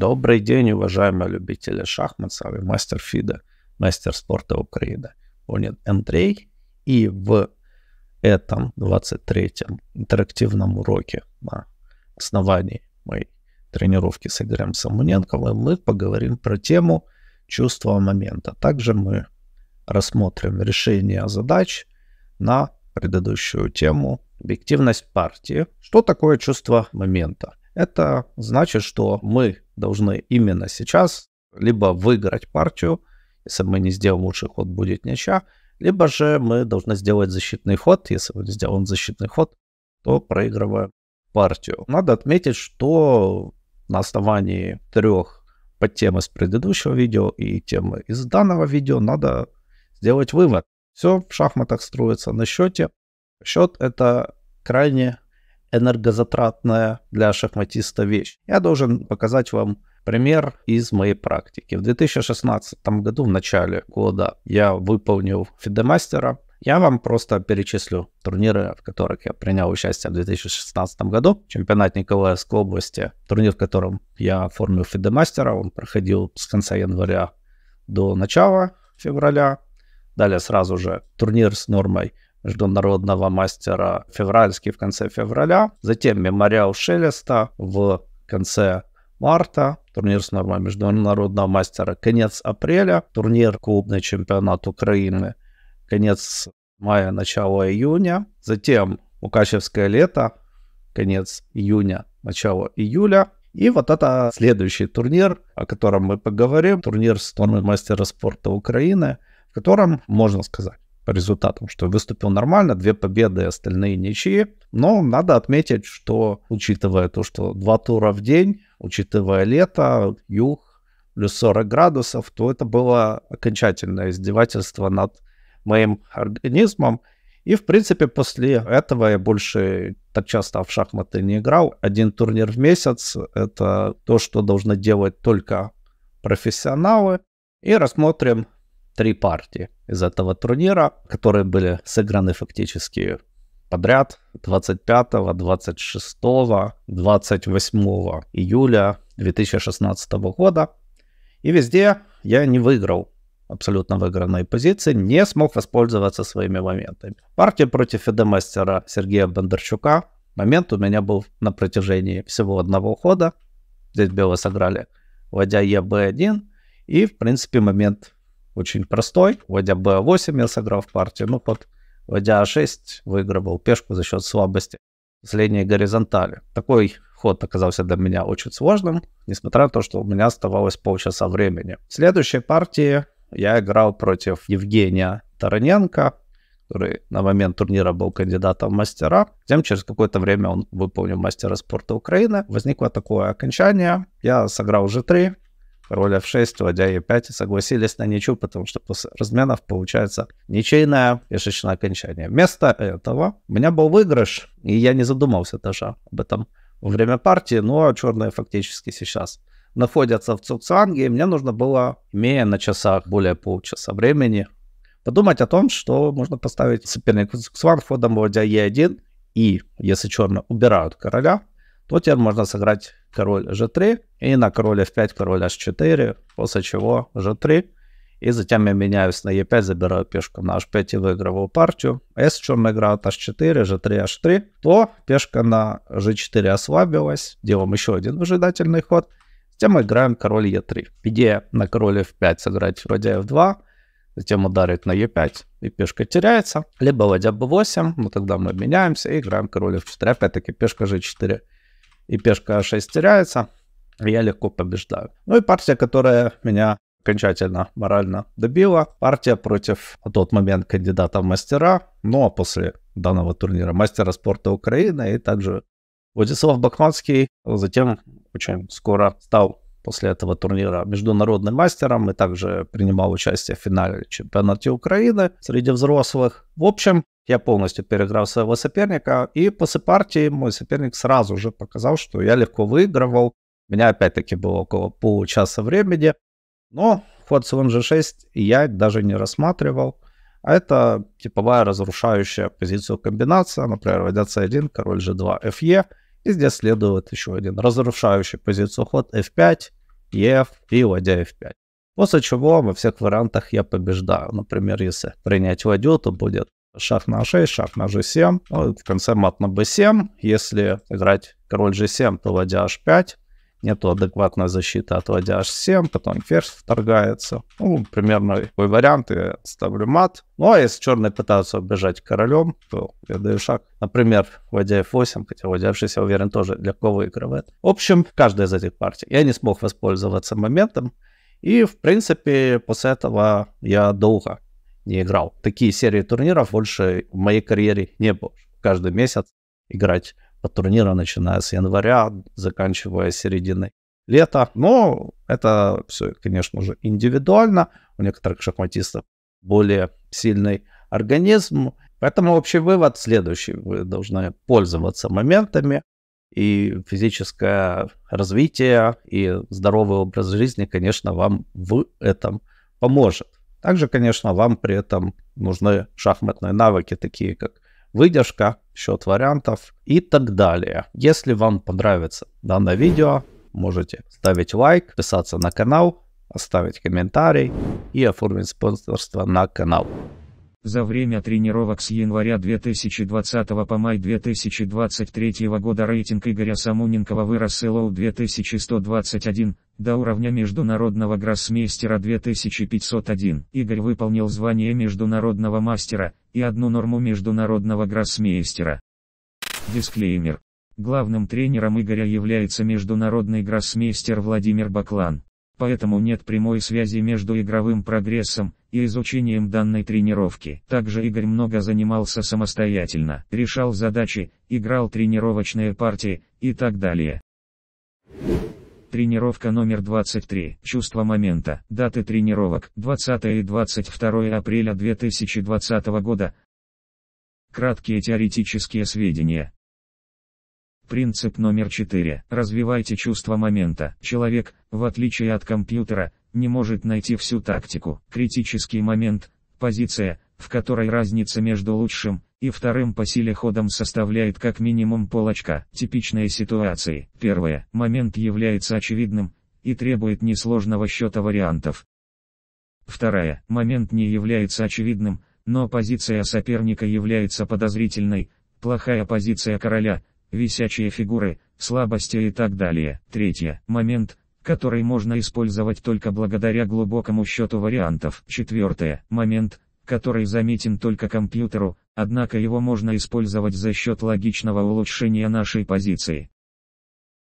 Добрый день, уважаемые любители шахмат, с вами мастер ФИДа, мастер спорта Украины, Леонид Андрей. И в этом 23-м интерактивном уроке на основании моей тренировки с Игорем Самуненковым мы поговорим про тему чувства момента. Также мы рассмотрим решение задач на предыдущую тему объективность партии. Что такое чувство момента? это значит, что мы должны именно сейчас либо выиграть партию, если мы не сделаем лучший ход, будет ничья, либо же мы должны сделать защитный ход, если мы не сделаем защитный ход, то проигрываем партию. Надо отметить, что на основании трех подтем из предыдущего видео и темы из данного видео надо сделать вывод. Все в шахматах строится на счете. Счет это крайне энергозатратная для шахматиста вещь. Я должен показать вам пример из моей практики. В 2016 году, в начале года, я выполнил фидемастера. Я вам просто перечислю турниры, в которых я принял участие в 2016 году. Чемпионат Николаевской области, турнир, в котором я оформил фидемастера, он проходил с конца января до начала февраля. Далее сразу же турнир с нормой международного мастера февральский в конце февраля, затем мемориал Шелеста в конце марта, турнир с нормой международного мастера конец апреля, турнир клубный чемпионат Украины конец мая, начало июня, затем Мукачевское лето, конец июня, начало июля, и вот это следующий турнир, о котором мы поговорим, турнир с мастера спорта Украины, в котором, можно сказать, по результатам, что выступил нормально, две победы, остальные ничьи. Но надо отметить, что учитывая то, что два тура в день, учитывая лето, юг, плюс 40 градусов, то это было окончательное издевательство над моим организмом. И, в принципе, после этого я больше так часто в шахматы не играл. Один турнир в месяц — это то, что должны делать только профессионалы. И рассмотрим три партии из этого турнира, которые были сыграны фактически подряд 25, 26, 28 июля 2016 года. И везде я не выиграл абсолютно выигранной позиции, не смог воспользоваться своими моментами. Партия против фидемастера Сергея Бондарчука. Момент у меня был на протяжении всего одного хода. Здесь белые сыграли, вводя ЕБ1. И, в принципе, момент очень простой. Вводя b8 я сыграл в партию, ну под вводя а 6 выигрывал пешку за счет слабости с линии горизонтали. Такой ход оказался для меня очень сложным, несмотря на то, что у меня оставалось полчаса времени. В следующей партии я играл против Евгения Тараненко, который на момент турнира был кандидатом в мастера. Затем через какое-то время он выполнил мастера спорта Украины. Возникло такое окончание. Я сыграл g3, король f6, ладья e5 и согласились на ничью, потому что после разменов получается ничейное пешечное окончание. Вместо этого у меня был выигрыш, и я не задумался даже об этом во время партии, но черные фактически сейчас находятся в Цукцванге, и мне нужно было, имея на часах более полчаса времени, подумать о том, что можно поставить сопернику Цукцванг ходом ладья e1, и если черные убирают короля, то теперь можно сыграть король g3, и на король f5, король h4, после чего g3. И затем я меняюсь на e5, забираю пешку на h5 и выигрываю партию. С черный играет h4, g3, h3. То пешка на g4 ослабилась. Делаем еще один выжидательный ход. Затем мы играем король e3. Идея на король f5 сыграть вроде f2, затем ударить на e5, и пешка теряется. Либо ладья b8, но тогда мы меняемся и играем король f4. Опять-таки пешка g4 и пешка А6 теряется, я легко побеждаю. Ну и партия, которая меня окончательно морально добила. Партия против на тот момент кандидата в мастера, ну а после данного турнира мастера спорта Украины и также Владислав Бахманский затем очень скоро стал после этого турнира международным мастером и также принимал участие в финале чемпионате Украины среди взрослых. В общем, я полностью переиграл своего соперника, и после партии мой соперник сразу же показал, что я легко выигрывал. У меня опять-таки было около получаса времени, но ход слон g6 я даже не рассматривал. А это типовая разрушающая позицию комбинация, например, ладья c1, король g2, fe. И здесь следует еще один разрушающий позицию ход f5, ef и ладья f5. После чего во всех вариантах я побеждаю. Например, если принять ладью, то будет шах на g6, шах на g7, ну, в конце мат на b7. Если играть король g7, то ладья h5, нету адекватной защиты от ладья h7, потом ферзь вторгается. Ну, примерно такой вариант, я ставлю мат. Ну, а если черные пытаются убежать королем, то я даю шаг. Например, ладья f8, хотя ладья f6, я уверен, тоже легко выигрывает. В общем, каждая из этих партий. Я не смог воспользоваться моментом, и, в принципе, после этого я долго не играл. Такие серии турниров больше в моей карьере не было. Каждый месяц играть по турниру, начиная с января, заканчивая серединой лета. Но это все, конечно же, индивидуально. У некоторых шахматистов более сильный организм. Поэтому общий вывод следующий. Вы должны пользоваться моментами, и физическое развитие, и здоровый образ жизни, конечно, вам в этом поможет. Также, конечно, вам при этом нужны шахматные навыки, такие как выдержка, счет вариантов и так далее. Если вам понравится данное видео, можете ставить лайк, подписаться на канал, оставить комментарий и оформить спонсорство на канал. За время тренировок с января 2020 по май 2023 года рейтинг Игоря Самуненкова вырос с ЛОУ 2121 до уровня международного гроссмейстера 2501. Игорь выполнил звание международного мастера и одну норму международного гроссмейстера. Дисклеймер. Главным тренером Игоря является международный гроссмейстер Владимир Баклан. Поэтому нет прямой связи между игровым прогрессом, и изучением данной тренировки. Также Игорь много занимался самостоятельно, решал задачи, играл тренировочные партии и так далее. Тренировка номер 23. Чувство момента. Даты тренировок. 20 и 22 апреля 2020 года. Краткие теоретические сведения. Принцип номер 4. Развивайте чувство момента. Человек, в отличие от компьютера, не может найти всю тактику. Критический момент – позиция, в которой разница между лучшим и вторым по силе ходом составляет как минимум полочка. Типичные ситуации. Первое. Момент является очевидным и требует несложного счета вариантов. Вторая. Момент не является очевидным, но позиция соперника является подозрительной, плохая позиция короля, висячие фигуры, слабости и так далее. Третье. Момент, который можно использовать только благодаря глубокому счету вариантов. Четвертое. Момент, который заметен только компьютеру, однако его можно использовать за счет логичного улучшения нашей позиции.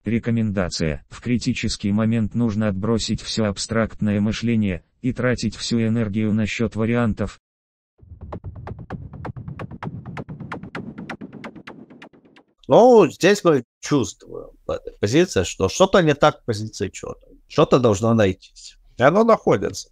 Рекомендация. В критический момент нужно отбросить все абстрактное мышление и тратить всю энергию на счет вариантов. Ну, здесь мы чувствуем позиция, что что-то не так в позиции чего-то. Что-то должно найтись. И оно находится.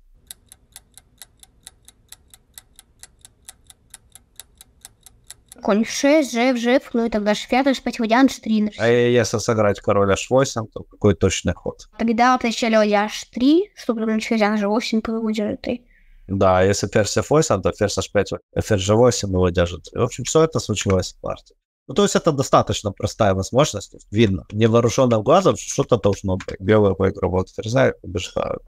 конь f6, жеф, жеф, ну и тогда h5, h5, ладья, 3 А если сыграть король h8, то какой точный ход? Тогда вначале ладья h3, чтобы на ладья g8 был выдержатый. Да, если ферзь f8, то ферзь h5, ферзь g8 его держит. в общем, все это случилось в партии. Ну, то есть это достаточно простая возможность. Видно, невооруженным глазом что-то должно быть. Белые мои грубо отрезают, убеждают.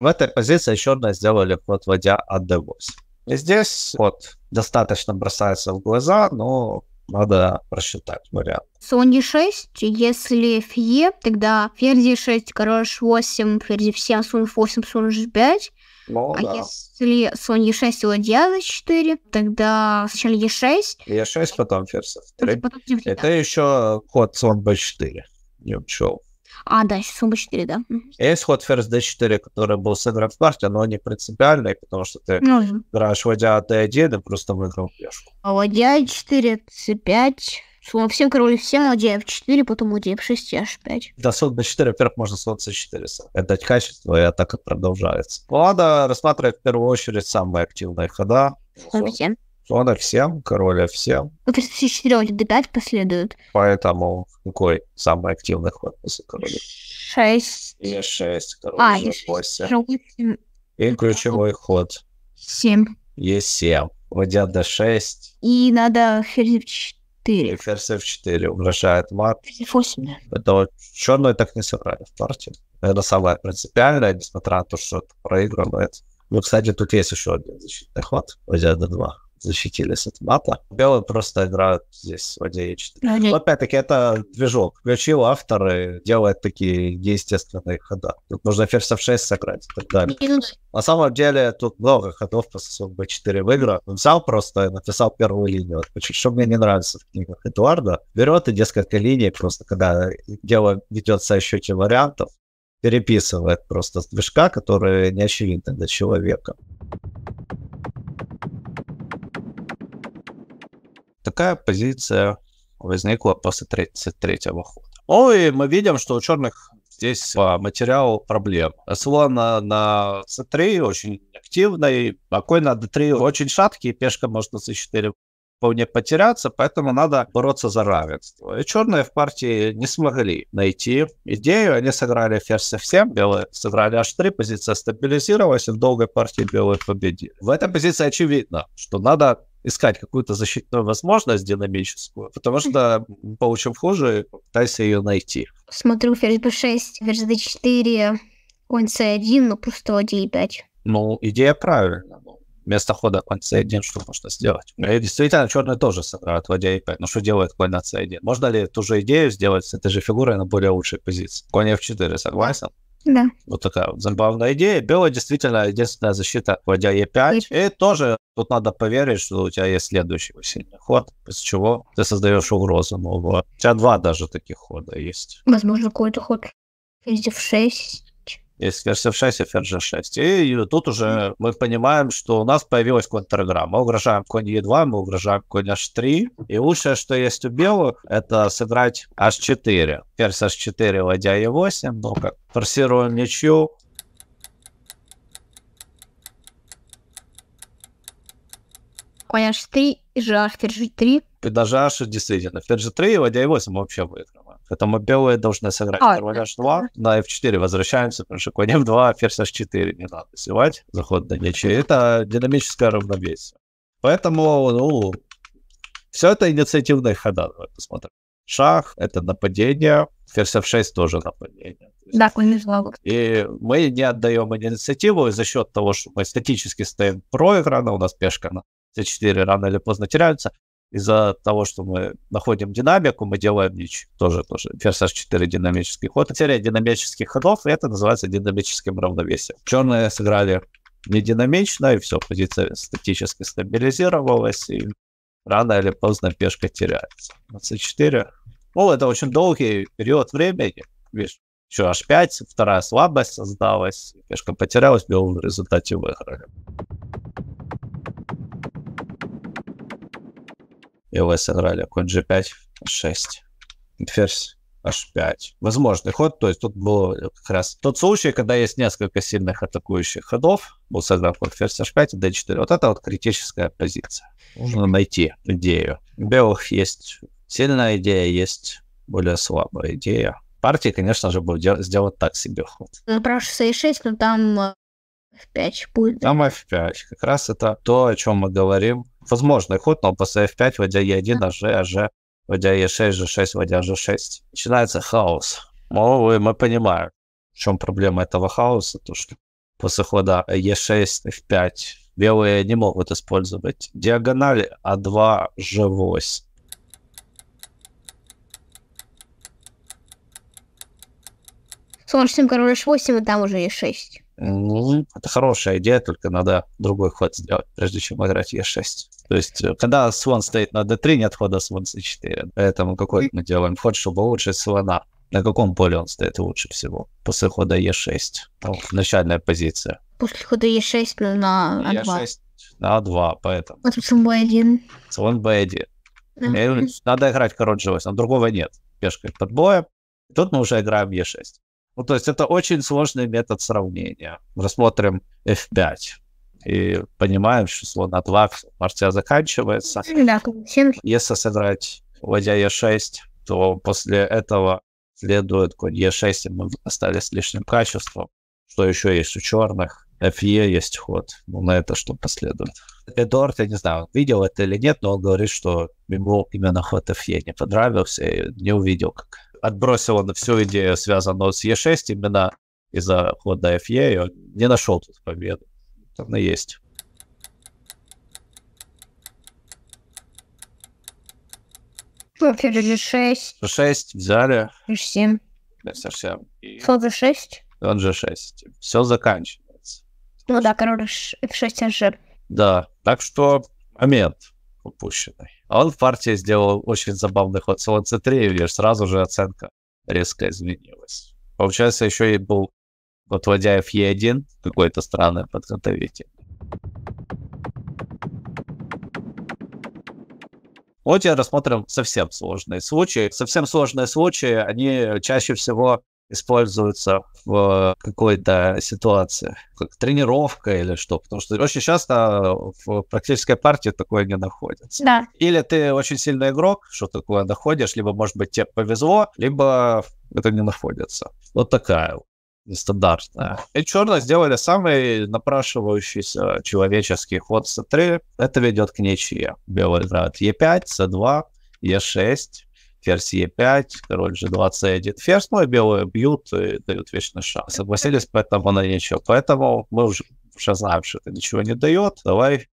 В этой позиции еще одна сделали ход, вводя а от DevOps. И здесь вот достаточно бросается в глаза, но надо просчитать вариант. Sony 6, если фе, тогда ферзи 6, король 8, ферзи 7, Sun 8, Sun 5, ну, а да. если слон Е6 и ладья за 4, тогда сначала Е6. Е6, потом ферзь F3. Потом Это да. еще ход слон B4 не учел. А, да, еще слон 4 да. Есть ход ферзь D4, который был сыгран в партии, но не принципиальный, потому что ты ну, играешь ладья D1 и просто выиграл пешку. А ладья 4, C5... Слон f7, король f7, ладья в 4 потом ладья в 6 h5. Да, слон на 4 во-первых, можно слон c4 отдать качество, и атака продолжается. Надо рассматривать в первую очередь самые активные хода. Слон f7. Слон f7, король f7. Ну, то есть c4, d5 последует. Поэтому какой самый активный ход после короля? 6. А, и 6, король а, g8. И ключевой ход. 7. Е7. Ладья d6. И надо ферзь F4. Ферзь F4 угрожает мат. F8. Это черные так не сыграли в партии. Это самое принципиальное, несмотря на то, что проигрывает. Ну, кстати, тут есть еще один защитный ход. Взять D2 защитили с Атбата. Белые просто играют здесь в ADH. Они... опять-таки это движок. Включил автор и делает такие неестественные хода. Тут нужно ферзь f 6 сыграть и так далее. На самом деле тут много ходов, по сути, b4 выиграл. Взял просто и написал первую линию. Вот, что мне не нравится в книгах Эдуарда. Берет и несколько линий просто, когда дело ведется о счете вариантов, переписывает просто с движка, который не очевидно для человека. такая позиция возникла после 33-го хода. Ну и мы видим, что у черных здесь по а, материалу проблем. Слон на c3 очень активный, а конь на d3 очень шаткий, пешка может на c4 вполне потеряться, поэтому надо бороться за равенство. И черные в партии не смогли найти идею, они сыграли ферзь f7, белые сыграли h3, позиция стабилизировалась, и в долгой партии белые победили. В этой позиции очевидно, что надо искать какую-то защитную возможность динамическую, потому что, получим хуже, пытайся ее найти. Смотрю, ферзь b6, ферзь d4, конь c1, но ну, просто ладья e5. Ну, идея правильная. Вместо хода конь c1 что можно сделать? Ну, и действительно, черные тоже сыграют ладья e5. Но что делает конь на c1? Можно ли ту же идею сделать с этой же фигурой на более лучшей позиции? Конь f4, согласен? Да. Вот такая вот забавная идея. Белая действительно единственная защита в Е5. И тоже тут надо поверить, что у тебя есть следующий сильный ход, после чего ты создаешь угрозу нового. У тебя два даже таких хода есть. Возможно, какой-то ход ферзь F6, есть Если FCF6 и FRG6. И тут уже мы понимаем, что у нас появилась контр-игра. Мы угрожаем конь E2, мы угрожаем конь H3. И лучшее, что есть у белых, это сыграть H4. Ферзь H4, ладья E8. Ну как, форсируем ничью. Конь H3 и же Ферзь 3 И даже H действительно. Ферзь 3 и ладья E8 вообще выиграл. Это мы белые должны сыграть а, король h2 да. на f4. Возвращаемся, потому что конь f2, ферзь h4 не надо сливать, Заход на мечи. Это динамическое равновесие. Поэтому, ну, все это инициативные хода. Давай посмотрим. Шах — это нападение. Ферзь f6 тоже нападение. Да, конь f2. И мы не отдаем инициативу и за счет того, что мы статически стоим проиграно, у нас пешка на c4 рано или поздно теряются, из-за того, что мы находим динамику, мы делаем нич. Тоже, тоже. Ферзь Ферсаж 4 динамический ход. Потеря динамических ходов, это называется динамическим равновесием. Черные сыграли не динамично, и все, позиция статически стабилизировалась, и рано или поздно пешка теряется. 24. Ну, это очень долгий период времени. Видишь, еще h5, вторая слабость создалась, пешка потерялась, белые в результате выиграли. ЛС сыграли конь g5, 6, ферзь h5. Возможный ход, то есть тут был как раз тот случай, когда есть несколько сильных атакующих ходов, был сыгран ход ферзь h5 и d4. Вот это вот критическая позиция. Нужно найти идею. У белых есть сильная идея, есть более слабая идея. Партии, конечно же, будет дел- сделать так себе ход. Ну, про 6 но ну, там э, F5 будет. Там F5. Как раз это то, о чем мы говорим возможный ход, но после f5, ладья e1, аж, аж, ладья e6, g6, ладья g6. Начинается хаос. Мол, мы понимаем, в чем проблема этого хаоса, то что после хода e6, f5, белые не могут использовать диагонали а2, g8. Солнечным король h8, и там уже e6. Ну, это хорошая идея, только надо другой ход сделать, прежде чем играть Е6. То есть, э, когда слон стоит на d3, нет хода слон c4. Поэтому какой мы делаем ход, чтобы улучшить слона? На каком поле он стоит лучше всего? После хода Е6. Там начальная позиция. После хода Е6 ну, на А2. Е6 на А2, поэтому. А тут слон Б1. Слон Б1. Надо играть король g8, но другого нет. Пешка под боем. Тут мы уже играем Е6. Ну, то есть это очень сложный метод сравнения. Рассмотрим F5 и понимаем, что слона 2 партия заканчивается. Ну Если сыграть ладья Е6, то после этого следует конь Е6, и мы остались с лишним качеством. Что еще есть у черных? ФЕ есть ход. Ну, на это что последует? Эдуард, я не знаю, видел это или нет, но он говорит, что ему именно ход ФЕ не понравился, и не увидел, как отбросил он всю идею, связанную с е 6 именно из-за хода FE, и он не нашел тут победу. Там есть. Вообще же 6. 6 взяли. H7. Да, совсем. И... Слон G6. Слон G6. Все заканчивается. Ну да, король F6 аж. Да, так что момент упущенный. А он в партии сделал очень забавный ход. Слон c3, и сразу же оценка резко изменилась. Получается, еще и был вот ладяев e1, какое-то странное подготовитель. Вот я рассмотрим совсем сложные случаи. Совсем сложные случаи, они чаще всего используется в какой-то ситуации, как тренировка или что, потому что очень часто в практической партии такое не находится. Да. Или ты очень сильный игрок, что такое находишь, либо, может быть, тебе повезло, либо это не находится. Вот такая нестандартная. И черные сделали самый напрашивающийся человеческий ход c3. Это ведет к ничье. Белый играет e5, c2, e6, ферзь Е5, король же 2 c Ферзь, ну и белые бьют и дают вечный шанс. Согласились, поэтому на ничего. Поэтому мы уже, уже знаем, что это ничего не дает. Давай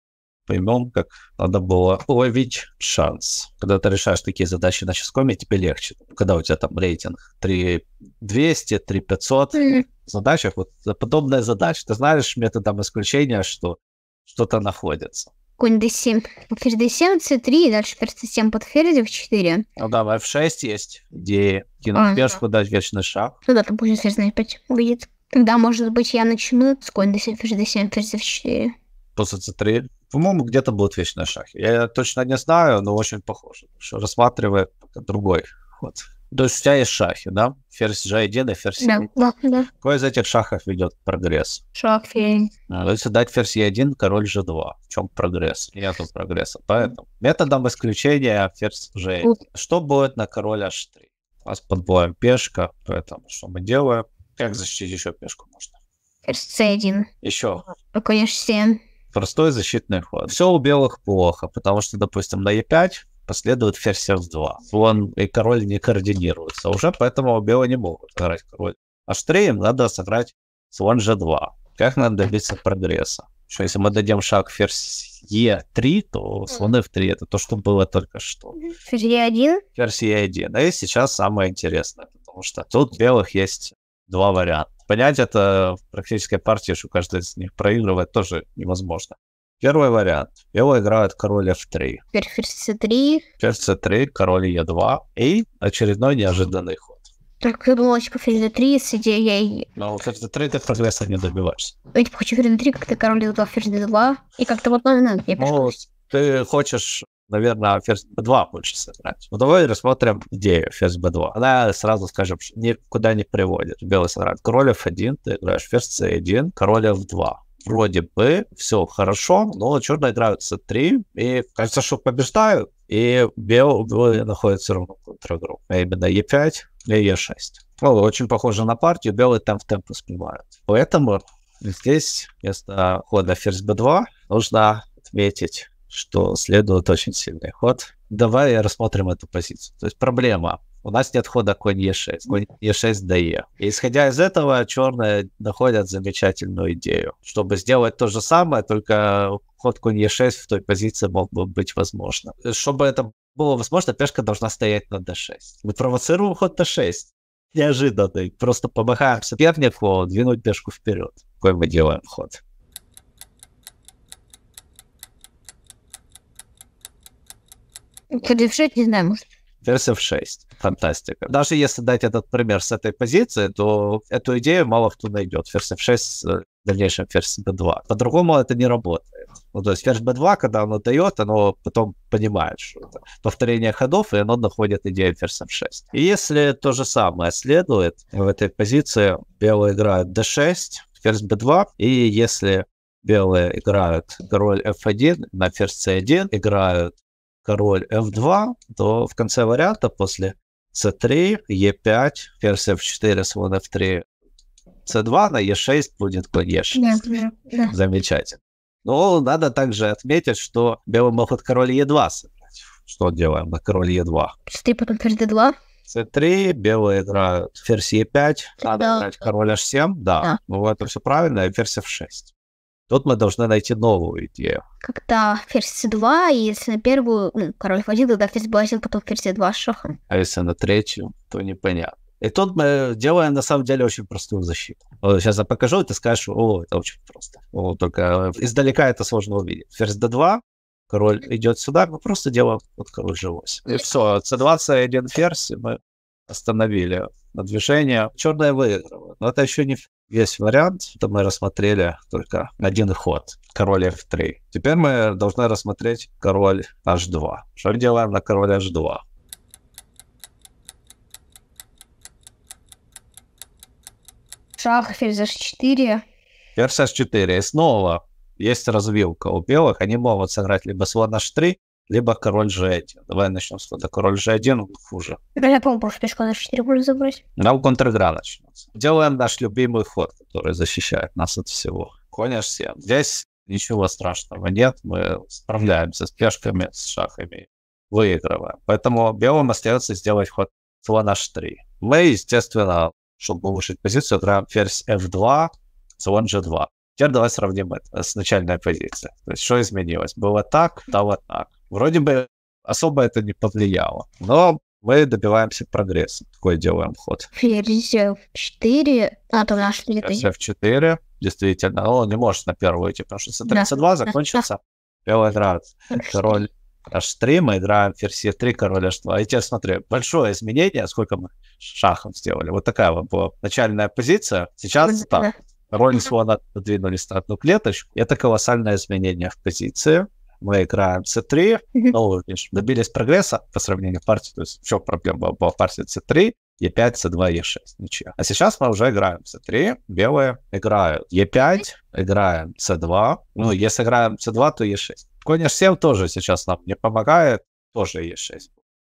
поймем, как надо было ловить шанс. Когда ты решаешь такие задачи на ческоме, тебе легче. Когда у тебя там рейтинг 3200, 3500, mm-hmm. задачах, вот подобная задача, ты знаешь методом исключения, что что-то находится. Конь d7, ферзь d7, c3, и дальше ферзь c7 под ферзь в 4 Ну да, в f6 есть идея кинуть а, пешку, да. дать вечный шаг. Ну да, там будет ферзь на f5 выйдет. Тогда, может быть, я начну с конь d7, ферзь d7, ферзь f4. После c3. По-моему, где-то будет вечный шаг. Я точно не знаю, но очень похоже, что рассматривает другой ход. То есть у тебя есть шахи, да? Ферзь G1 и ферзь Да, да, да. Какой из этих шахов ведет прогресс? Шах ферзь. А, Если дать ферзь е 1 король же 2 В чем прогресс? Нету прогресса. Поэтому методом исключения ферзь G1. Что будет на король H3? У нас под боем пешка, поэтому что мы делаем? Как защитить еще пешку можно? Ферзь C1. Еще. Конь H7. Простой защитный ход. Все у белых плохо, потому что, допустим, на E5 последует Ферсерс 2. Слон и король не координируются. Уже поэтому у белые не могут играть король. А штрей надо сыграть слон G2. Как надо добиться прогресса? Что если мы дадим шаг ферзь Е3, то слон F3 это то, что было только что. Ферзь Е1? Ферзь Е1. И сейчас самое интересное, потому что тут у белых есть два варианта. Понять это в практической партии, что каждый из них проигрывает, тоже невозможно. Первый вариант. Белые играют король f3. ферзь c3. Ферзь c3, король e2 и очередной неожиданный ход. Так, я думала, что типа, ферзь d3, с идеей я и... Но ферзь d3 ты прогресса не добиваешься. Я ну, типа хочу ферзь d3, как-то король e 2 ферзь d2, и как-то вот номер ну, надо. Ну, я ну, ты хочешь наверное, ферзь b2 хочется сыграть. Ну, давай рассмотрим идею ферзь b2. Она сразу, скажем, никуда не приводит. Белый сыграет король f1, ты играешь ферзь c1, король f2 вроде бы все хорошо, но черные играют c3, и кажется, что побеждают, и белые находятся все равно контр-игру, а именно e5 и e6. Ну, очень похоже на партию, белые там в темп успевают. Поэтому здесь вместо хода ферзь b2 нужно отметить, что следует очень сильный ход. Давай рассмотрим эту позицию. То есть проблема у нас нет хода конь Е6, конь Е6 ДЕ. И исходя из этого, черные находят замечательную идею, чтобы сделать то же самое, только ход конь Е6 в той позиции мог бы быть возможным. Чтобы это было возможно, пешка должна стоять на d6. Мы провоцируем ход d6. неожиданно, Просто помахаем сопернику двинуть пешку вперед. Какой мы делаем ход. Кдф6 не знаю, может. Версия в 6 фантастика. Даже если дать этот пример с этой позиции, то эту идею мало кто найдет. ферзь F6 с э, дальнейшим First B2. По-другому это не работает. Ну, то есть ферзь B2, когда оно дает, оно потом понимает, что это повторение ходов, и оно находит идею ферзь F6. И если то же самое следует в этой позиции, белые играют D6, ферзь B2, и если белые играют король F1 на ферзь C1, играют король f2, то в конце варианта после c3, e5, ферзь в 4 слон f3, c2 на e6 будет конь e6. Да, да. Замечательно. Но надо также отметить, что белым могут король e2 сыграть. Что делаем на король e2? C3 потом ферзь d2 c3, белые играют ферзь e5, надо играть король h7, да. да. Ну, это все правильно, и а ферзь f6. Тут мы должны найти новую идею. Когда c 2, если на первую, ну, король 1, тогда ферзь b 1, потом версия 2 с шахом. А если на третью, то непонятно. И тут мы делаем, на самом деле, очень простую защиту. Вот сейчас я покажу, и ты скажешь, о, это очень просто. О, только издалека это сложно увидеть. Ферзь d2, король идет сюда, мы просто делаем вот король g8. И все, c 2 c1, ферзь, и мы остановили на движение, черное выигрывает. Но это еще не весь вариант. Это мы рассмотрели только один ход. Король f3. Теперь мы должны рассмотреть король h2. Что делаем на король h2? Шах, ферзь h4. Ферзь h4. И снова есть развилка у белых. Они могут сыграть либо слон h3, либо король g1. Давай начнем с хода король g1, он хуже. Я помню, прошу пешку на h4 можно забрать. Нам контригра начнется. Делаем наш любимый ход, который защищает нас от всего. Конь h7. Здесь ничего страшного нет, мы справляемся с пешками, с шахами, выигрываем. Поэтому белым остается сделать ход слон h3. Мы, естественно, чтобы улучшить позицию, играем ферзь f2, слон g2. Теперь давай сравним это с начальной позицией. То есть, что изменилось? Было так, стало так. Вроде бы особо это не повлияло, но мы добиваемся прогресса. Такой делаем ход. Ферзь F4, а то наш Ферзь F4, действительно. Но он не может на первую идти, потому что c32 да. закончится. Белый град. Король h3, мы играем ферзь f3, король h2. И теперь смотри, большое изменение, сколько мы шахом сделали. Вот такая вот была начальная позиция. Сейчас так. Роль слона подвинули на одну клеточку. Это колоссальное изменение в позиции. Мы играем c3, ну, добились прогресса по сравнению с партией, то есть в чем проблема была, была в партии c3, e5, c2, e6, ничья. А сейчас мы уже играем c3, белые играют e5, играем c2, ну, если играем c2, то e6. Конечно, h тоже сейчас нам не помогает, тоже e6.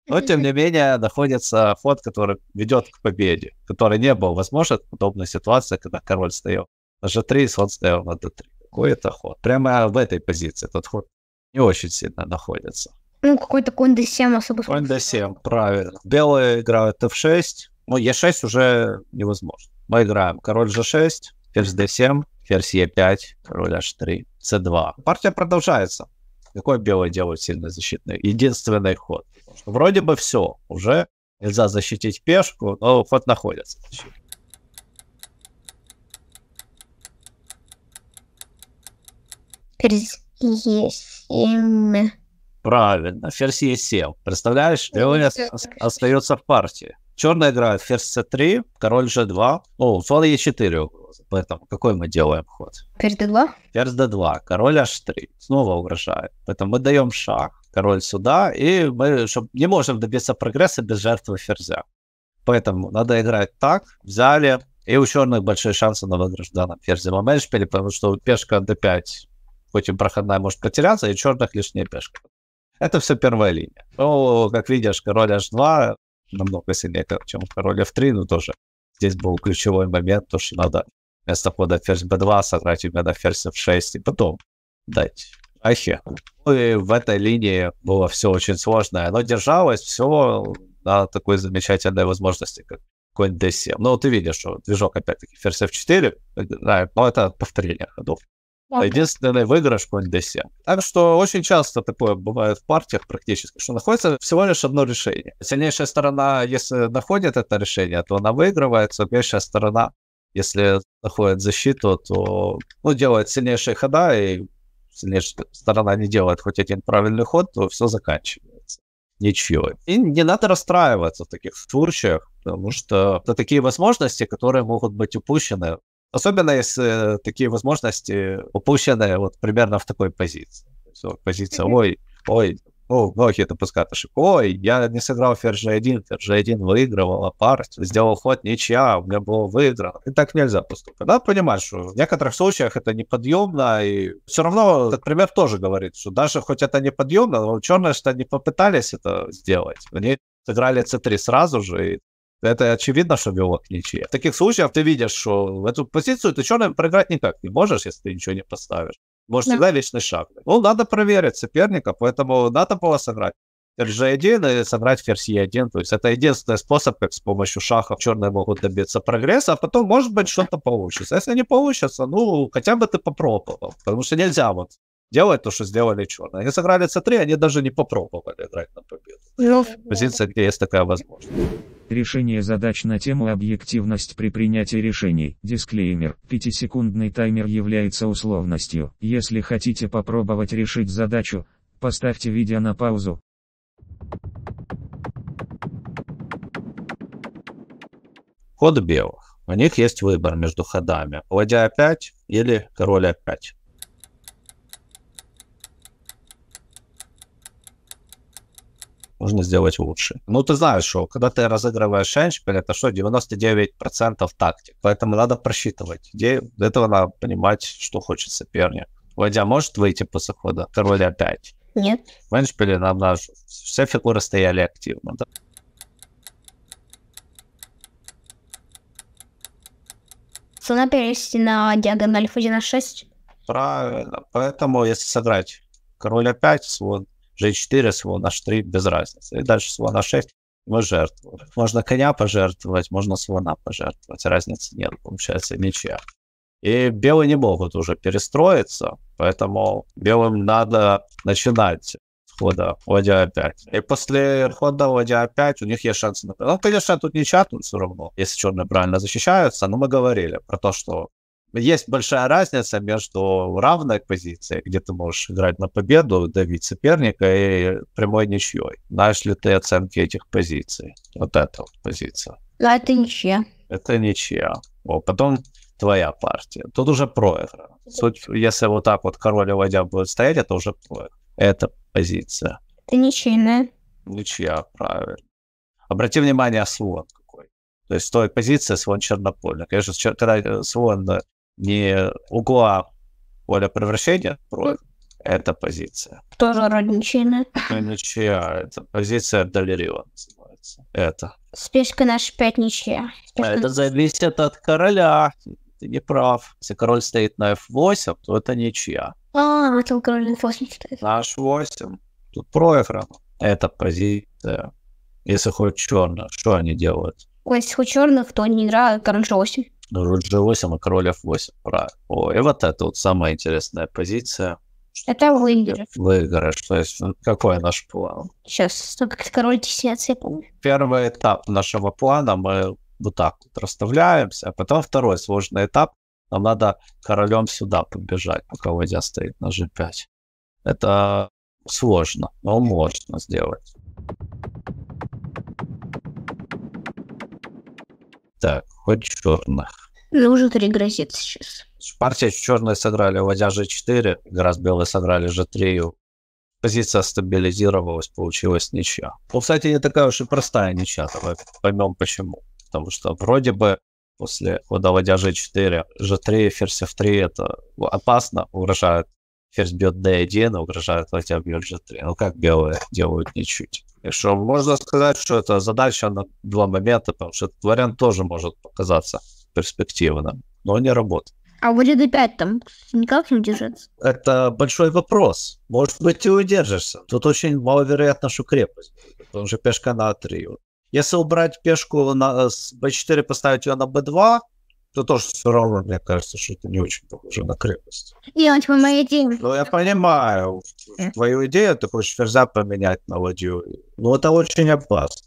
Но, тем не менее, находится ход, который ведет к победе, который не был возможен в подобной ситуации, когда король стоял на g3, слон стоял на d3. Какой это ход? Прямо в этой позиции этот ход не очень сильно находится. Ну, какой-то конь d7 особо... Конь d7, правильно. Белые играют f6, ну, e6 уже невозможно. Мы играем король g6, ферзь d7, ферзь e5, король h3, c2. Партия продолжается. Какой белый делает сильно защитный? Единственный ход. вроде бы все. Уже нельзя защитить пешку, но ход находится. Ферзь Е7. Правильно, ферзь Е7. Представляешь, Леонид ну, остается в партии. Черная играет ферзь c3, король g2. О, у слона e4 угроза, поэтому какой мы делаем ход? Ферзь d2? Ферзь d2, король h3. Снова угрожает. Поэтому мы даем шаг король сюда, и мы чтоб, не можем добиться прогресса без жертвы ферзя. Поэтому надо играть так, взяли, и у черных большие шансы на выигрыш в данном ферзевом мэншпиле, потому что пешка d5, хоть и проходная, может потеряться, и черных лишняя пешка. Это все первая линия. Ну, как видишь, король h2, намного сильнее, чем король f3, но тоже здесь был ключевой момент, то, что надо вместо хода ферзь b2 сыграть именно ферзь f6 и потом дать ахи. Ну и в этой линии было все очень сложное, но держалось все на такой замечательной возможности, как конь d7. Ну, ты видишь, что движок опять-таки ферзь f4, да, но это повторение ходов. Да. Единственный выигрыш будет десерт. Так что очень часто такое бывает в партиях практически, что находится всего лишь одно решение. Сильнейшая сторона, если находит это решение, то она выигрывает, сильнейшая сторона, если находит защиту, то ну, делает сильнейшие хода, и сильнейшая сторона не делает хоть один правильный ход, то все заканчивается ничьей. И не надо расстраиваться в таких случаях, потому что это такие возможности, которые могут быть упущены Особенно если э, такие возможности э, упущены вот примерно в такой позиции. позиция, ой, ой, ну, многие допускают ошибку. Ой, я не сыграл ферзь g1, ферзь g1 выигрывал а партию, сделал ход ничья, у меня было выиграно. И так нельзя поступать. Надо понимать, что в некоторых случаях это неподъемно, и все равно этот пример тоже говорит, что даже хоть это неподъемно, но черные что не попытались это сделать. Они сыграли c3 сразу же, и это очевидно, что вело к ничье. В таких случаях ты видишь, что в эту позицию ты черным проиграть никак не можешь, если ты ничего не поставишь. Может, да. всегда личный шаг. Ну, надо проверить соперника, поэтому надо было сыграть. РЖ1 и сыграть ферзь Е1. То есть это единственный способ, как с помощью шахов черные могут добиться прогресса, а потом, может быть, что-то получится. Если не получится, ну, хотя бы ты попробовал. Потому что нельзя вот делать то, что сделали черные. Они сыграли c3, они даже не попробовали играть на победу. Ну, Позиция, где есть такая возможность. Решение задач на тему объективность при принятии решений. Дисклеймер. Пятисекундный таймер является условностью. Если хотите попробовать решить задачу, поставьте видео на паузу. Ход белых. У них есть выбор между ходами. Ладья 5 или король А5. нужно сделать лучше. Ну, ты знаешь, что когда ты разыгрываешь эндшпиль, это что, 99% тактик. Поэтому надо просчитывать. Где этого надо понимать, что хочет соперник. Ладья может выйти после хода короля 5? Нет. В эндшпиле нам наш, все фигуры стояли активно, да? Цена перевести на диагональ фузи на 6. Правильно. Поэтому, если сыграть короля 5, вот g4, слон h3, без разницы. И дальше слон h6 а мы жертвуем. Можно коня пожертвовать, можно слона пожертвовать. Разницы нет, получается ничья. И белые не могут уже перестроиться, поэтому белым надо начинать хода ладья А5. И после хода ладья А5 у них есть шансы. Ну, конечно, тут не чатнут все равно, если черные правильно защищаются, но мы говорили про то, что есть большая разница между равной позицией, где ты можешь играть на победу, давить соперника, и прямой ничьей. Знаешь ли ты оценки этих позиций? Вот эта вот позиция. Ну, это ничья. Это ничья. О, потом твоя партия. Тут уже проигрыш. Суть, если вот так вот король и ладья будет стоять, это уже проигрыш. Это позиция. Это ничейная. Ничья, правильно. Обрати внимание, слон какой. То есть в той позиции слон чернопольный. Конечно, когда э, слон э, не угла поля превращения, против. Это позиция. Тоже родничина. Ничья. Это позиция Далерила называется. Это. Спешка наш пять ничья. Спешка... А это зависит от короля. Ты не прав. Если король стоит на F8, то это ничья. А, это король на F8 стоит. Наш H8. Тут проиграно. Это позиция. Если хоть черных, что они делают? если хоть черных, то они играют король G8. Роль G8 и король F8, правильно. О, и вот это вот самая интересная позиция. Это выигрыш. Выигрыш, то есть ну, какой наш план? Сейчас, только король десницы, я помню. Первый этап нашего плана мы вот так вот расставляемся, а потом второй сложный этап. Нам надо королем сюда побежать, пока ладья стоит на G5. Это сложно, но можно сделать. так, хоть черных. Да уже три грозит сейчас. Партия черные сыграли ладья g4, раз белые сыграли g3. Позиция стабилизировалась, получилась ничья. Ну, кстати, не такая уж и простая ничья, давай поймем почему. Потому что вроде бы после хода ладья g4, g3, ферзь f3 это опасно, угрожает Ферзь бьет d1, угрожает ладья бьет g3. Ну, как белые делают ничуть. Так что можно сказать, что это задача на два момента, потому что этот вариант тоже может показаться перспективным, но не работает. А вот d5 там никак не удержится? Это большой вопрос. Может быть, ты удержишься. Тут очень маловероятно, что крепость. Потому что пешка на 3. Если убрать пешку на, b4, поставить ее на b2, это тоже все равно, мне кажется, что это не очень похоже на крепость. Делать по моей идее. Ну, я понимаю, э. твою идею ты хочешь ферза поменять на ладью. Но ну, это очень опасно.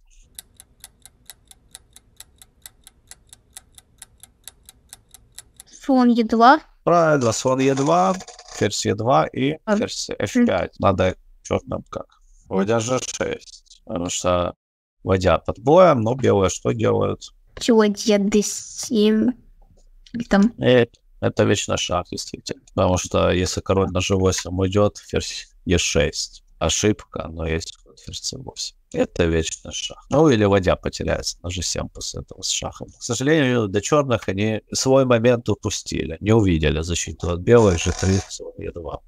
Слон Е2. Правильно, слон Е2, ферзь Е2 и а. ферзь F5. Надо черным как. Вводя ж 6 Потому что, вводя под боем, но белые что делают? Чего деды 7 там... И э, это вечно шаг, действительно. Потому что если король на g8 уйдет, ферзь e6. Ошибка, но есть ход ферзь c8. Это вечный шах. Ну или водя потеряется на g7 после этого с шахом. К сожалению, до черных они свой момент упустили. Не увидели защиту от белых g3, e2.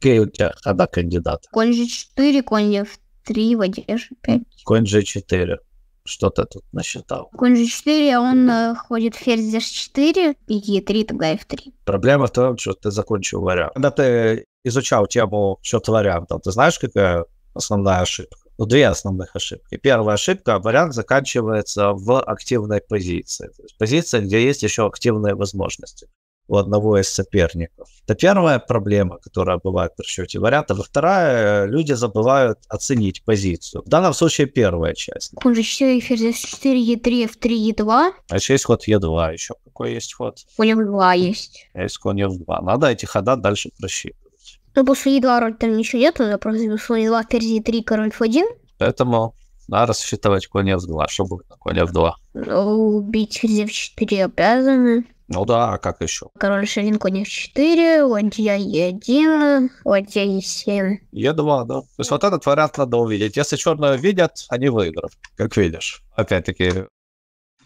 Окей, у тебя одна кандидат. Конь g4, конь f3 три в одежде 5. Конь G4. Что ты тут насчитал? Конь G4, он э, ходит ферзь за 4 и E3, тогда F3. Проблема в том, что ты закончил вариант. Когда ты изучал тему счет вариантов, ты знаешь, какая основная ошибка? Ну, две основных ошибки. Первая ошибка, вариант заканчивается в активной позиции. То есть позиция, где есть еще активные возможности у одного из соперников. Это первая проблема, которая бывает при счете вариантов. А вторая, э, люди забывают оценить позицию. В данном случае первая часть. Он же 4 эфир здесь 4 Е3, F3, Е2. А еще есть ход Е2 еще. Какой есть ход? Конь F2 есть. А есть конь F2. Надо эти хода дальше просчитывать. Ну, после Е2 роль там ничего нет, да, просто после Е2, ферзь Е3, король F1. Поэтому надо рассчитывать конь F2. Что будет конь F2? Ну, убить ферзя в 4 обязаны. Ну да, а как еще? Король ширин, конь f4, ладья e1, ладья Е 7 e2, да. То есть вот этот вариант надо увидеть. Если черные видят, они выиграют, как видишь. Опять-таки,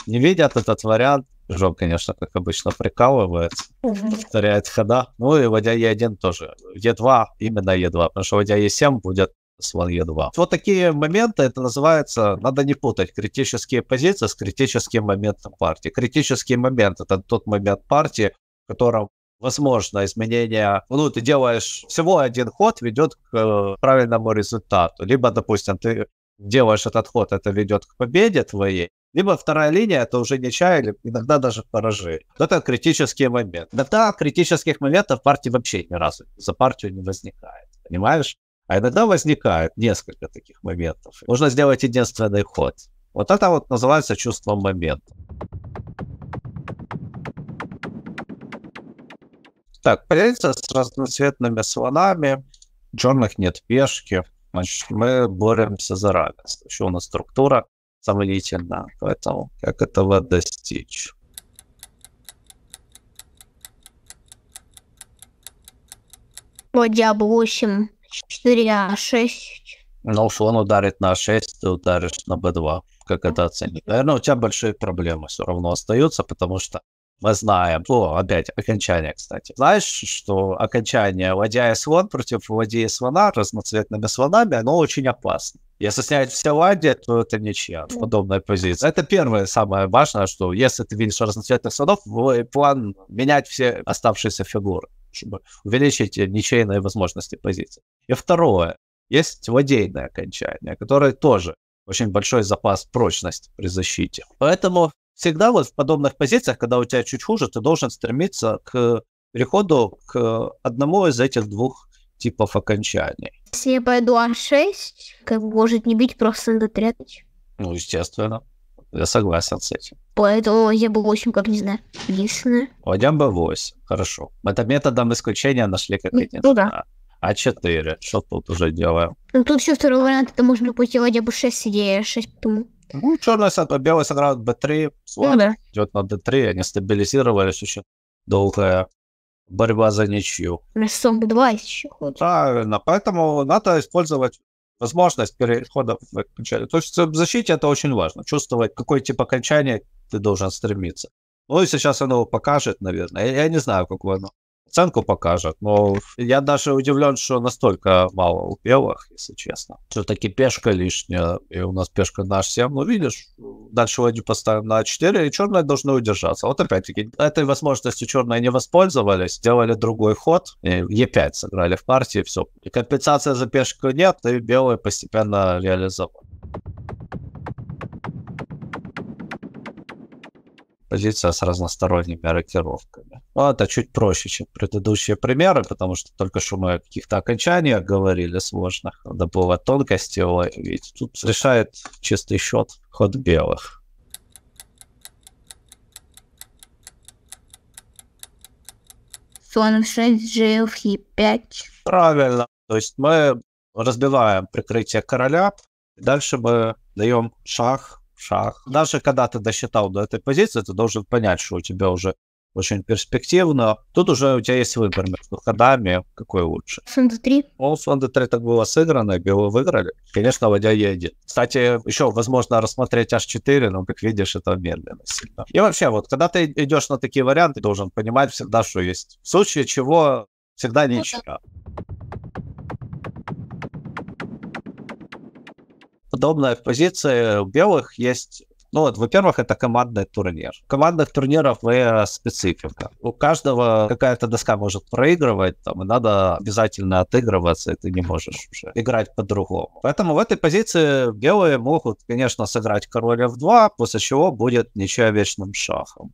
не видят этот вариант, Жом, конечно, как обычно, прикалывает, угу. повторяет хода. Ну и ладья Е1 тоже. Е2, именно Е2, потому что ладья Е7 будет с 1Е2. Вот такие моменты, это называется, надо не путать, критические позиции с критическим моментом партии. Критический момент – это тот момент партии, в котором возможно изменение, ну, ты делаешь всего один ход, ведет к э, правильному результату. Либо, допустим, ты делаешь этот ход, это ведет к победе твоей, либо вторая линия это уже ничья или иногда даже поражение. Это критический момент. Иногда критических моментов партии вообще ни разу за партию не возникает. Понимаешь? А иногда возникает несколько таких моментов. Нужно сделать единственный ход. Вот это вот называется чувством момента. Так, птица с разноцветными слонами, черных нет пешки. Значит, мы боремся за равенство. Еще у нас структура сомнительна, поэтому как этого достичь? Вроде облусим. 4, а 6. Ну что, он ударит на 6, ты ударишь на b2. Как это оценить? Наверное, у тебя большие проблемы все равно остаются, потому что мы знаем, о, опять окончание, кстати. Знаешь, что окончание ладья и слон против ладьи и слона разноцветными слонами, оно очень опасно. Если снять все ладьи, то это ничья в подобной позиции. Это первое самое важное, что если ты видишь разноцветных слонов, план менять все оставшиеся фигуры чтобы увеличить ничейные возможности позиции. И второе, есть водейное окончание, которое тоже очень большой запас прочности при защите. Поэтому всегда вот в подобных позициях, когда у тебя чуть хуже, ты должен стремиться к переходу к одному из этих двух типов окончаний. Если я пойду А6, как может не бить просто на тряпочки. Ну, естественно. Я согласен с этим. Поэтому я бы 8 как, не знаю, единственное. Пойдем бы 8, хорошо. Мы там методом исключения нашли как один. Ну да. А 4, а что тут уже делаем? Ну тут еще второй вариант, это можно пойти хотя бы 6 идея, 6 потому. Ну, черный сад, белый сыграл b3, слон ну, да. идет на d3, они стабилизировались очень долгая борьба за ничью. Рисунок 2 еще ход. Правильно, поэтому надо использовать возможность перехода в окончанию. То есть в защите это очень важно, чувствовать, какой тип окончания ты должен стремиться. Ну и сейчас оно покажет, наверное. Я, я не знаю, какое оно оценку покажет. Но я даже удивлен, что настолько мало у белых, если честно. Все-таки пешка лишняя, и у нас пешка на H7. Ну, видишь, дальше ладью поставим на А4, и черные должны удержаться. Вот опять-таки, этой возможностью черные не воспользовались, сделали другой ход, и Е5 сыграли в партии, все. И компенсации за пешку нет, и белые постепенно реализовали. позиция с разносторонними рокировками. Но ну, это чуть проще, чем предыдущие примеры, потому что только что мы о каких-то окончаниях говорили сложных, надо было тонкости уловить. Тут решает чистый счет ход белых. Слон в 6, жил в 5. Правильно. То есть мы разбиваем прикрытие короля, дальше мы даем шах шаг. Даже когда ты досчитал до этой позиции, ты должен понять, что у тебя уже очень перспективно. Тут уже у тебя есть выбор между ходами, какой лучше. Сонда 3. Он ну, Сонда 3 так было сыграно, и белые выиграли. Конечно, водя Е1. Кстати, еще возможно рассмотреть H4, но, как видишь, это медленно сильно. И вообще, вот, когда ты идешь на такие варианты, ты должен понимать всегда, что есть в случае чего всегда ничья. Ну, подобная в позиции белых есть ну вот, во-первых, это командный турнир. Командных турниров и э э специфика. У каждого какая-то доска может проигрывать, там, и надо обязательно отыгрываться, и ты не можешь уже играть по-другому. Поэтому в этой позиции белые могут, конечно, сыграть короля в 2 после чего будет ничья вечным шахом.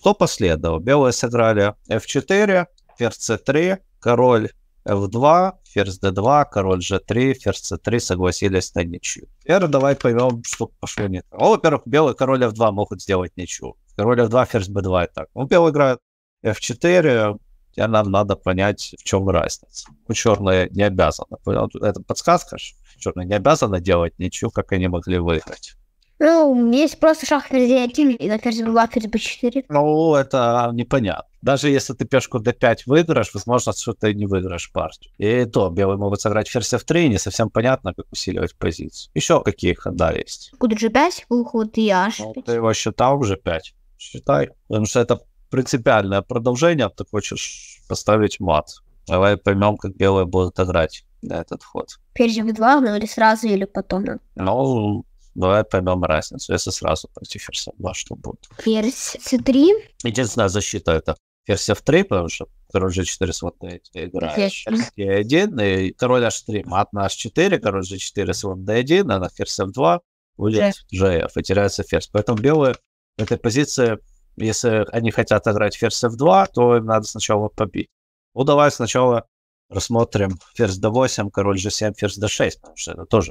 Что последовало? Белые сыграли f4, ферзь c3, король f2, ферзь d2, король g3, ферзь c3 согласились на ничью. Теперь давай поймем, что пошло не так. Ну, во-первых, белый король f2 могут сделать ничью. Король f2, ферзь b2 и так. Ну, белый играет f4, и нам надо понять, в чем разница. Ну, черные не обязаны. Это подсказка, что черные не обязаны делать ничью, как они могли выиграть. Ну, есть просто шах ферзь 1 и на ферзь b2, ферзь b4. Ну, это непонятно. Даже если ты пешку d5 выиграешь, возможно, что ты не выиграешь партию. И то, белые могут сыграть ферзь f3, и не совсем понятно, как усиливать позицию. Еще какие хода есть? Куда g5, выход и h Ну, ты его считал уже 5 Считай. Потому что это принципиальное продолжение, ты хочешь поставить мат. Давай поймем, как белые будут играть на этот ход. Ферзь в 2 ну или сразу, или потом. Ну, но это нам разница. Если сразу против F2, что будет? Ферзь 3. Единственная защита это ферзь F3, потому что король G4 свободно играешь. Ферзь E1, и король H3, мат на H4, король G4 свободно D1, а на ферзь F2 улет GF и теряется ферзь. Поэтому белые в этой позиции, если они хотят играть ферзь F2, то им надо сначала побить. Ну, давай сначала рассмотрим ферзь d8, король g7, ферзь d6, потому что это тоже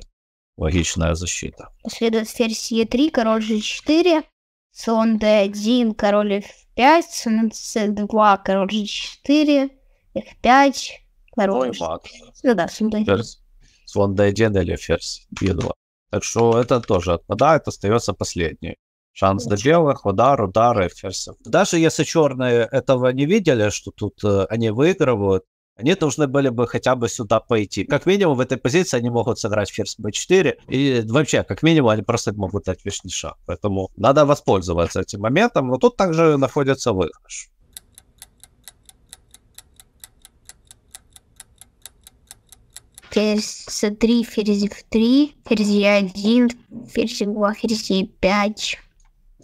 Логичная защита. Следует ферзь Е3, король G4, слон D1, король F5, слон C2, король G4, F5, король... Ну да, слон D1. Слон D1 или ферзь E2. Так что это тоже отпадает, остается последний. Шанс до белых, удар, удар и ферзь. Даже если черные этого не видели, что тут э, они выигрывают, они должны были бы хотя бы сюда пойти. Как минимум в этой позиции они могут сыграть ферзь b4, и вообще, как минимум, они просто могут дать лишний шаг. Поэтому надо воспользоваться этим моментом, но тут также находится выигрыш. Ферзь c3, ферзь f3, ферзь e1, ферзь e2, ферзь e5.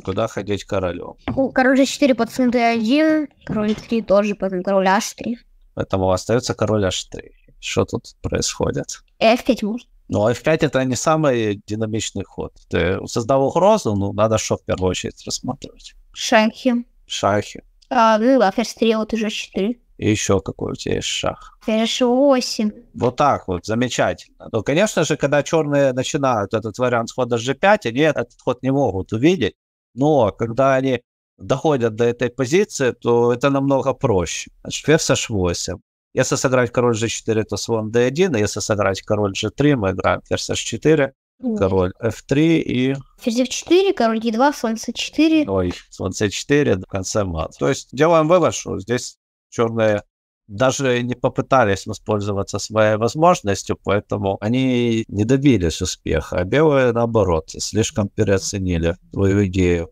Куда ходить королю? король g4 под d1, король 3 тоже, потом король h3. Поэтому остается король h3. Что тут происходит? f5 может. Ну, а f5 это не самый динамичный ход. Ты создал угрозу, ну, надо что в первую очередь рассматривать? Шахи. Шахи. А, ну, а ферзь вот уже 4. И еще какой у тебя есть шах? Ферзь 8. Вот так вот, замечательно. Ну, конечно же, когда черные начинают этот вариант хода g5, они этот ход не могут увидеть. Но когда они доходят до этой позиции, то это намного проще. Значит, ферзь h8. Если сыграть король g4, то слон d1, а если сыграть король g3, мы играем ферзь h4, Нет. король f3 и... Ферзь f4, король e2, слон c4. Ой, слон c4, до конца мат. То есть делаем вывод, что здесь черные даже не попытались воспользоваться своей возможностью, поэтому они не добились успеха. А белые, наоборот, слишком переоценили свою идею.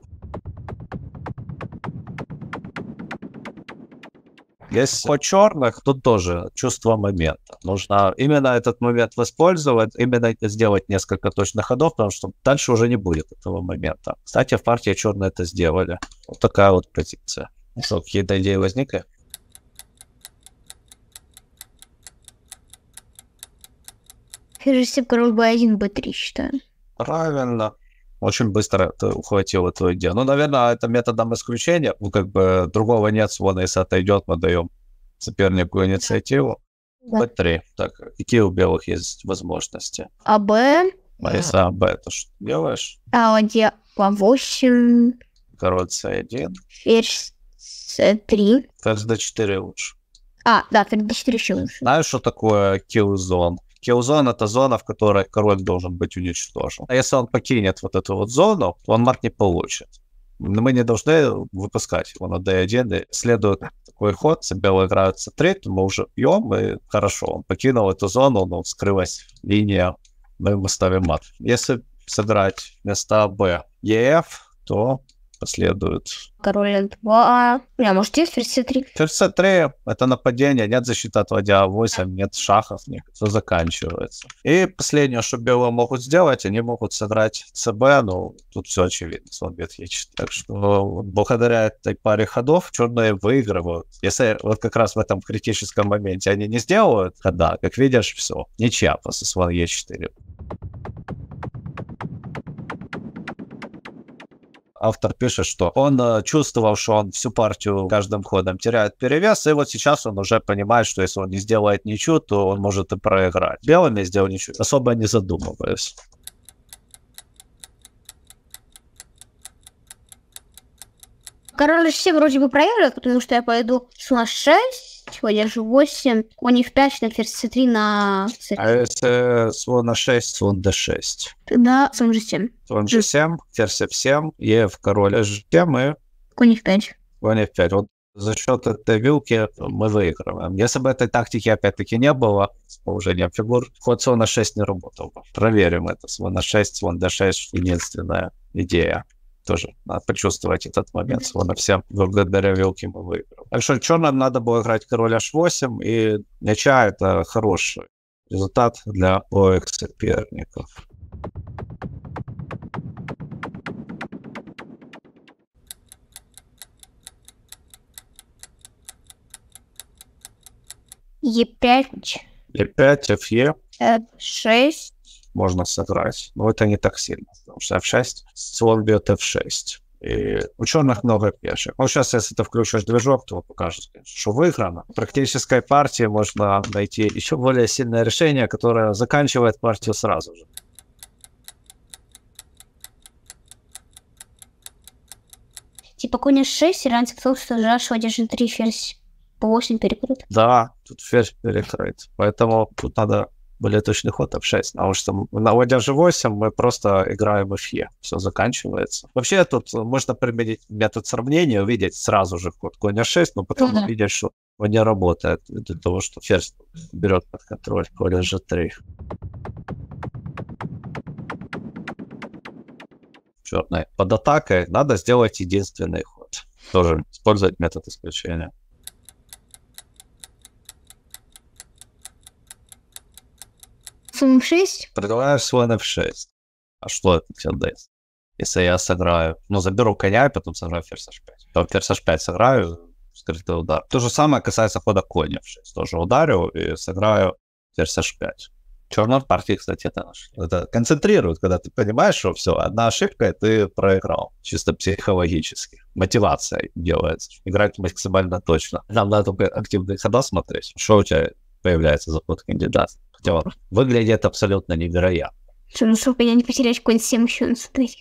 Есть по черных, тут тоже чувство момента. Нужно именно этот момент воспользовать, именно сделать несколько точных ходов, потому что дальше уже не будет этого момента. Кстати, в партии черные это сделали. Вот такая вот позиция. Ну что, какие-то идеи возникли? Ферзь король b1, b3 считаю. Правильно очень быстро ухватил эту идею. Ну, наверное, это методом исключения. Ну, как бы другого нет, вон, если отойдет, мы даем сопернику инициативу. Да. Б3. Так, какие у белых есть возможности? А Б? А если А, Б, то что делаешь? А, он я по 8. Король С1. Ферзь С3. Ферзь Д4 лучше. А, да, ферзь Д4 еще лучше. Знаешь, что такое kill зон? Киллзон — это зона, в которой король должен быть уничтожен. А если он покинет вот эту вот зону, он марк не получит. Мы не должны выпускать его на D1, и следует такой ход, белые играют c3, мы уже пьем, и хорошо, он покинул эту зону, но скрылась линия, мы выставим мат. Если сыграть места B, EF, то последует. Король 2. Не, может, есть ферзь 3 Ферзь 3 это нападение, нет защиты от ладья 8, а нет шахов, нет, все заканчивается. И последнее, что белые могут сделать, они могут сыграть ЦБ, ну, тут все очевидно, слон Е4. Так что благодаря этой паре ходов черные выигрывают. Если вот как раз в этом критическом моменте они не сделают хода, как видишь, все, ничья после слон Е4. автор пишет, что он э, чувствовал, что он всю партию каждым ходом теряет перевес, и вот сейчас он уже понимает, что если он не сделает ничего, то он может и проиграть. Белыми сделал ничего, особо не задумываясь. Король все вроде бы проигрывает, потому что я пойду слон 6, же 8, конь f5 на ферзь c3 на c3. А если слон на 6, слон d6. Тогда слон g7. Слон g7, ферзь f7, в король h7 и... Конь f5. Конь f5. Вот за счет этой вилки мы выигрываем. Если бы этой тактики опять-таки не было с положением фигур, ход слона 6 не работал бы. Проверим это. на 6, слон d6 единственная идея тоже надо почувствовать этот момент. Он всем благодаря мы выиграл. Так что черным надо было играть король h8, и ничья это хороший результат для обоих соперников. Е5. Е5, Фе. F6 можно сыграть, но это не так сильно, потому что F6, слон бьет F6. И у черных много пешек. Ну, сейчас, если ты включишь движок, то покажет, что выиграно. В практической партии можно найти еще более сильное решение, которое заканчивает партию сразу же. Типа конь h и раньше кто что Жашу держит 3 ферзь по 8 перекрыт. Да, тут ферзь перекрыт. Поэтому тут надо более точный ход F6, потому что на G8, мы просто играем FE, все заканчивается. Вообще тут э, можно применить метод сравнения, увидеть сразу же ход коня 6, но потом mm-hmm. увидеть, что он не работает из-за того, что ферзь берет под контроль коня же 3 Черная. Под атакой надо сделать единственный ход. Тоже использовать метод исключения. слон f6? Предлагаю слон f6. А что это тебе даст? Если я сыграю, ну, заберу коня, а потом сыграю ферзь h5. Потом ферзь h5 сыграю, скрытый удар. То же самое касается хода коня в 6 Тоже ударю и сыграю ферзь h5. Черная партии, кстати, это нашли. Это концентрирует, когда ты понимаешь, что все, одна ошибка, и ты проиграл. Чисто психологически. Мотивация делается. Играть максимально точно. Нам надо только активные хода смотреть. Что у тебя появляется за ход кандидата? актер. Выглядит абсолютно невероятно. Что, ну чтобы я не потеряю конь нибудь еще на сутри.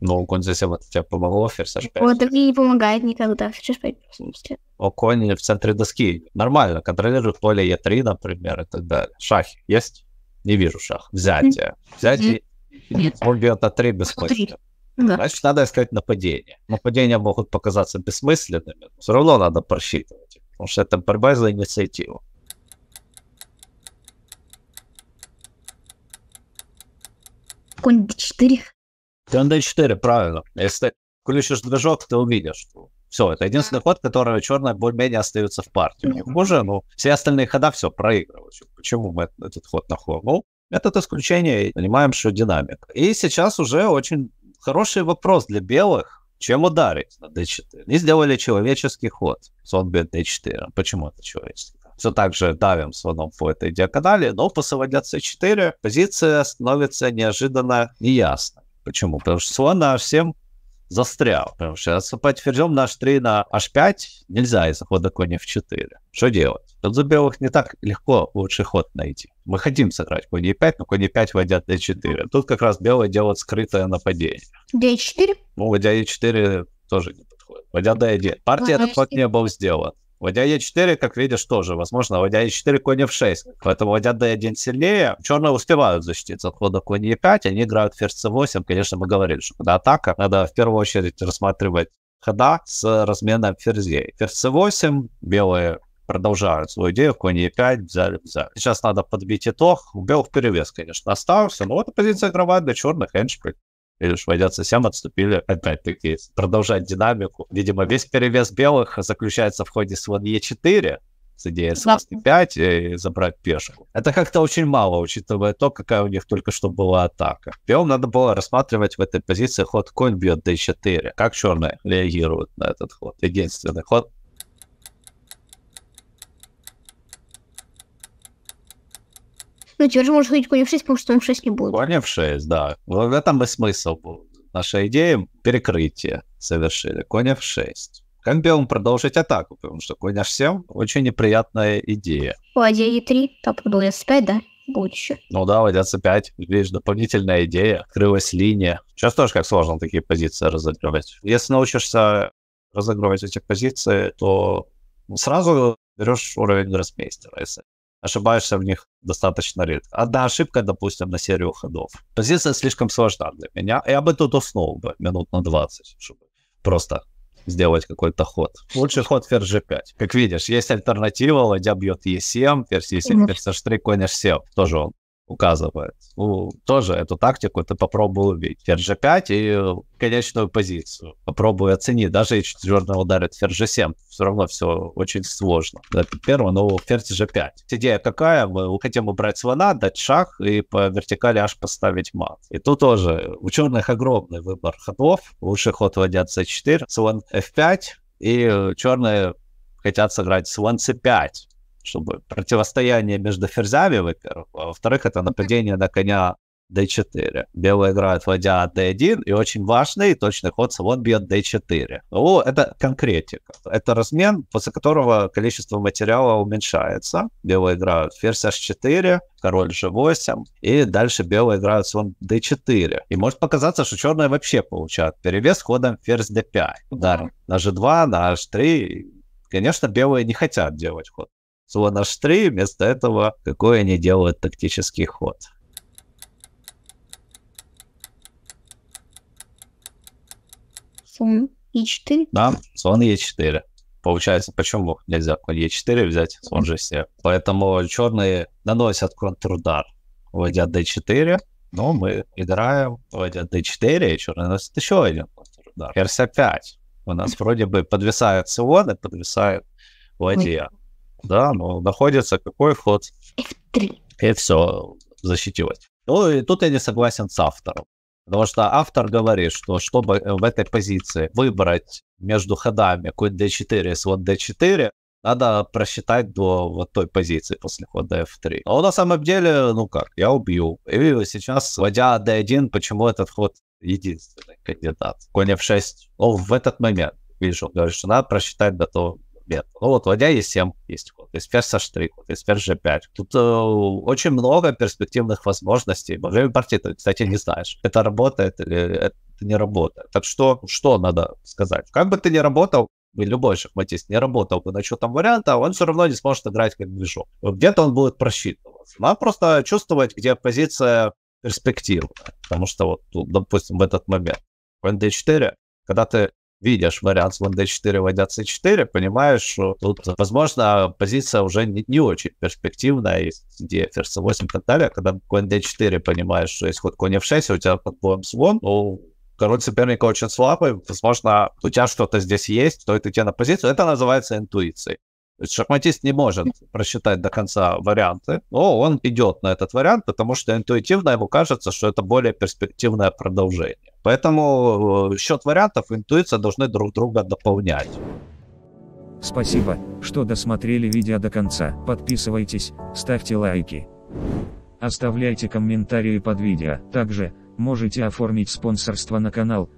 Ну, конь совсем 7 это тебе помогло, ферзь h5. Вот так не помогает никогда, ферзь h5 просто О, конь в центре доски. Нормально, контролирует поле e3, например, и так далее. Шахи есть? Не вижу шах. Взятие. Взятие. Нет. Он бьет на 3 бессмысленно. Да. Значит, надо искать нападение. Нападения могут показаться бессмысленными, но все равно надо просчитывать, потому что это борьба за инициативу. какой-нибудь D4. Он D4, правильно. Если ты включишь движок, ты увидишь. Все, это единственный ход, который черная более-менее остается в партии. Mm-hmm. Боже, ну, все остальные хода все проигрывают. Почему мы этот ход находим? Ну, это исключение, понимаем, что динамик. И сейчас уже очень хороший вопрос для белых. Чем ударить на D4? Они сделали человеческий ход. Зомби D4. Почему это человеческий? все так же давим слоном по этой диагонали, но посылать для c4 позиция становится неожиданно неясна. Почему? Потому что слон на h7 застрял. Потому что отступать ферзем на h3 на h5 нельзя из-за хода коня в 4. Что делать? Тут за белых не так легко лучший ход найти. Мы хотим сыграть конь e5, но конь e5 войдя d4. Тут как раз белые делают скрытое нападение. d4? Ну, войдя e4 тоже не подходит. Войдя d1. Партия а, этот ход не был сделан. В ладья Е4, как видишь, тоже возможно. Ладья Е4, конь F6. Поэтому ладья D1 сильнее. Черные успевают защититься от хода конь Е5. Они играют ферзь C8. Конечно, мы говорили, что когда атака, надо в первую очередь рассматривать хода с разменом ферзей. Ферзь C8, белые продолжают свою идею, конь e 5 взяли, взяли. Сейчас надо подбить итог. У белых перевес, конечно, остался, но вот позиция игровая для черных, Эншпиль и уж войдет совсем отступили, опять-таки, продолжать динамику. Видимо, весь перевес белых заключается в ходе слон Е4, с идеей слон Е5 э, и забрать пешку. Это как-то очень мало, учитывая то, какая у них только что была атака. Белым надо было рассматривать в этой позиции ход конь бьет d4. Как черные реагируют на этот ход? Единственный ход, Ну, теперь же можно ходить конь в 6, потому что он в 6 не будет. Конь в 6, да. В этом и смысл был. Наша идея перекрытие совершили. Конь в 6. Как белым продолжить атаку, потому что конь h7 очень неприятная идея. Ладья e3, там продолжил f5, да? Будет еще. Ну да, ладья c5, видишь, дополнительная идея, открылась линия. Сейчас тоже как сложно такие позиции разыгрывать. Если научишься разыгрывать эти позиции, то сразу берешь уровень гроссмейстера. Если ошибаешься в них достаточно редко. Одна ошибка, допустим, на серию ходов. Позиция слишком сложна для меня. Я бы тут уснул бы минут на 20, чтобы просто сделать какой-то ход. Лучший ход ферзь g5. Как видишь, есть альтернатива, ладья бьет e7, ферзь e7, ферзь h3, конь h7. Тоже он указывает. Ну, тоже эту тактику ты попробуй убить. Ферзь g 5 и э, конечную позицию. Попробуй оценить. Даже если четвертый ударит ферзь g 7 все равно все очень сложно. Это первое, но ферзь G5. Идея какая? Мы хотим убрать слона, дать шаг и по вертикали аж поставить мат. И тут тоже у черных огромный выбор ходов. Лучший ход ладья C4, слон F5, и э, черные хотят сыграть слон C5 чтобы противостояние между ферзями, во-первых, а во-вторых, это нападение на коня d4. Белые играют, ладья d1, и очень важный и точный ход салон бьет d4. О, это конкретика. Это размен, после которого количество материала уменьшается. Белые играют ферзь h4, король g8, и дальше белые играют слон d4. И может показаться, что черные вообще получают перевес ходом ферзь d5. Ударом на g2, на h3. Конечно, белые не хотят делать ход слон h3, вместо этого какой они делают тактический ход. Слон e4? Да, слон e4. Получается, почему нельзя конь e4 взять, слон же 7 Поэтому черные наносят контрудар, вводя d4, но мы играем, вводя d4, и черные наносит еще один контрудар. Ферзь 5 У нас вроде бы подвисает слон и подвисает ладья. Ой да, но находится какой ход? F3. И э, все, защитилось. Ну, и тут я не согласен с автором. Потому что автор говорит, что чтобы э, в этой позиции выбрать между ходами конь d4 с вот d4, надо просчитать до вот той позиции после хода f3. А на самом деле, ну как, я убью. И сейчас, вводя d1, почему этот ход единственный кандидат? Конь f6, О, в этот момент, вижу, говорит, что надо просчитать до того, нет. Ну вот ладья Е7 есть ход, есть ферзь С3, ход, есть ферзь G5. Тут э, очень много перспективных возможностей. Во время партии ты, кстати, не знаешь, это работает или это не работает. Так что, что надо сказать? Как бы ты ни работал, любой шахматист не работал бы на там варианта, он все равно не сможет играть как движок. Где-то он будет просчитываться. Надо просто чувствовать, где позиция перспективная. Потому что вот, тут, ну, допустим, в этот момент, в d 4 когда ты видишь вариант с ладья d4, ладья c4, понимаешь, что тут, возможно, позиция уже не, не очень перспективная, есть идея ферзь 8 и так далее, а когда конь d4 понимаешь, что есть ход конь f6, у тебя под боем слон, ну, король соперника очень слабый, возможно, у тебя что-то здесь есть, стоит идти на позицию, это называется интуицией. шахматист не может просчитать до конца варианты, но он идет на этот вариант, потому что интуитивно ему кажется, что это более перспективное продолжение. Поэтому э, счет вариантов, интуиция должны друг друга дополнять. Спасибо, что досмотрели видео до конца. Подписывайтесь, ставьте лайки. Оставляйте комментарии под видео. Также, можете оформить спонсорство на канал,